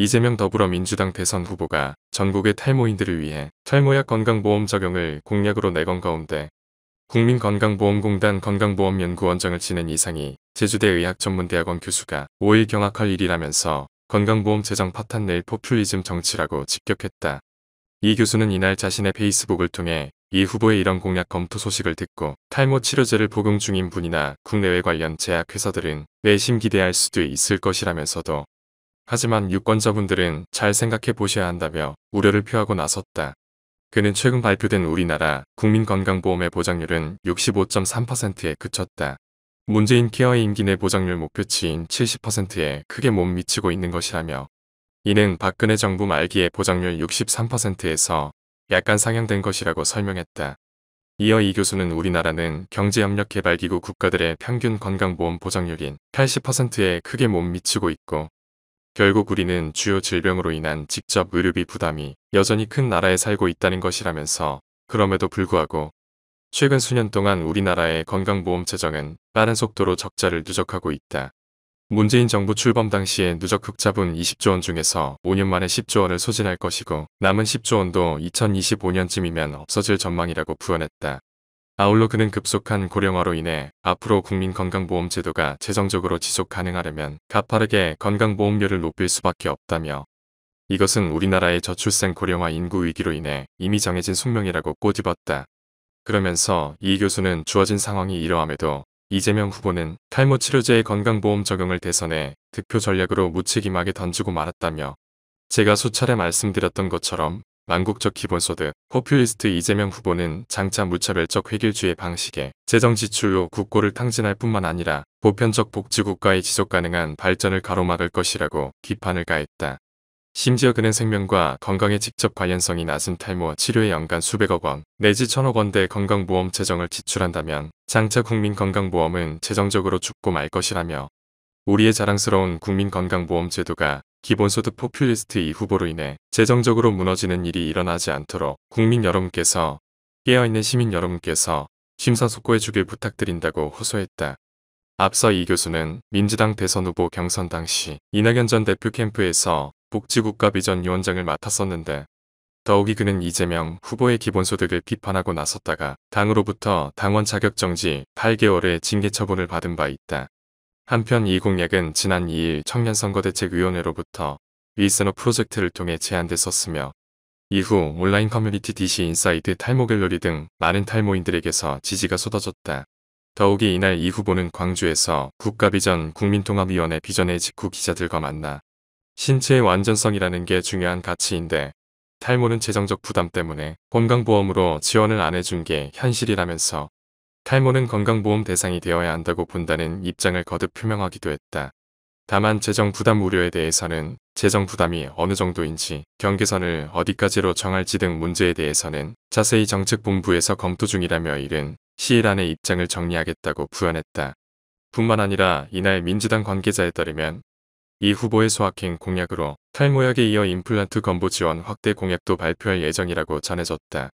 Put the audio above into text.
이재명 더불어민주당 대선 후보가 전국의 탈모인들을 위해 탈모약 건강보험 적용을 공약으로 내건 가운데 국민건강보험공단 건강보험연구원장을 지낸 이상이 제주대 의학전문대학원 교수가 5일 경악할 일이라면서 건강보험 재정 파탄 내낼 포퓰리즘 정치라고 직격했다. 이 교수는 이날 자신의 페이스북을 통해 이 후보의 이런 공약 검토 소식을 듣고 탈모 치료제를 복용 중인 분이나 국내외 관련 제약회사들은 내심 기대할 수도 있을 것이라면서도 하지만 유권자분들은 잘 생각해 보셔야 한다며 우려를 표하고 나섰다. 그는 최근 발표된 우리나라 국민건강보험의 보장률은 65.3%에 그쳤다. 문재인 케어의 임기내 보장률 목표치인 70%에 크게 못 미치고 있는 것이라며 이는 박근혜 정부 말기에 보장률 63%에서 약간 상향된 것이라고 설명했다. 이어 이 교수는 우리나라는 경제협력개발기구 국가들의 평균 건강보험 보장률인 80%에 크게 못 미치고 있고 결국 우리는 주요 질병으로 인한 직접 의료비 부담이 여전히 큰 나라에 살고 있다는 것이라면서 그럼에도 불구하고 최근 수년 동안 우리나라의 건강보험 재정은 빠른 속도로 적자를 누적하고 있다. 문재인 정부 출범 당시에 누적 흑자분 20조 원 중에서 5년 만에 10조 원을 소진할 것이고 남은 10조 원도 2025년쯤이면 없어질 전망이라고 부연했다. 아울러 그는 급속한 고령화로 인해 앞으로 국민건강보험 제도가 재정적으로 지속 가능하려면 가파르게 건강보험료를 높일 수밖에 없다며 이것은 우리나라의 저출생 고령화 인구 위기로 인해 이미 정해진 숙명이라고 꼬집었다. 그러면서 이 교수는 주어진 상황이 이러함에도 이재명 후보는 탈모 치료제의 건강보험 적용을 대선해 득표 전략으로 무책임하게 던지고 말았다며 제가 수차례 말씀드렸던 것처럼 만국적 기본소득, 포퓰리스트 이재명 후보는 장차 무차별적 획일주의 방식에 재정지출로 국고를 탕진할 뿐만 아니라 보편적 복지국가의 지속가능한 발전을 가로막을 것이라고 비판을 가했다. 심지어 그는 생명과 건강에 직접 관련성이 낮은 탈모 치료에 연간 수백억 원 내지 천억 원대 건강보험 재정을 지출한다면 장차 국민 건강보험은 재정적으로 죽고 말 것이라며 우리의 자랑스러운 국민건강보험 제도가 기본소득 포퓰리스트이 후보로 인해 재정적으로 무너지는 일이 일어나지 않도록 국민 여러분께서 깨어있는 시민 여러분께서 심사숙고해주길 부탁드린다고 호소했다. 앞서 이 교수는 민주당 대선 후보 경선 당시 이낙연 전 대표 캠프에서 복지국가 비전 위원장을 맡았었는데 더욱이 그는 이재명 후보의 기본소득을 비판하고 나섰다가 당으로부터 당원 자격정지 8개월의 징계 처분을 받은 바 있다. 한편 이 공약은 지난 2일 청년선거대책위원회로부터 위스너 프로젝트를 통해 제안됐었으며 이후 온라인 커뮤니티 DC 인사이드 탈모 갤러리 등 많은 탈모인들에게서 지지가 쏟아졌다. 더욱이 이날 이 후보는 광주에서 국가비전 국민통합위원회 비전의 직후 기자들과 만나 신체의 완전성이라는 게 중요한 가치인데 탈모는 재정적 부담 때문에 건강보험으로 지원을 안 해준 게 현실이라면서 탈모는 건강보험 대상이 되어야 한다고 본다는 입장을 거듭 표명하기도 했다. 다만 재정 부담 우려에 대해서는 재정 부담이 어느 정도인지 경계선을 어디까지로 정할지 등 문제에 대해서는 자세히 정책본부에서 검토 중이라며 이른 시일 안에 입장을 정리하겠다고 부연했다. 뿐만 아니라 이날 민주당 관계자에 따르면 이 후보의 소확행 공약으로 탈모약에 이어 임플란트 건보 지원 확대 공약도 발표할 예정이라고 전해졌다.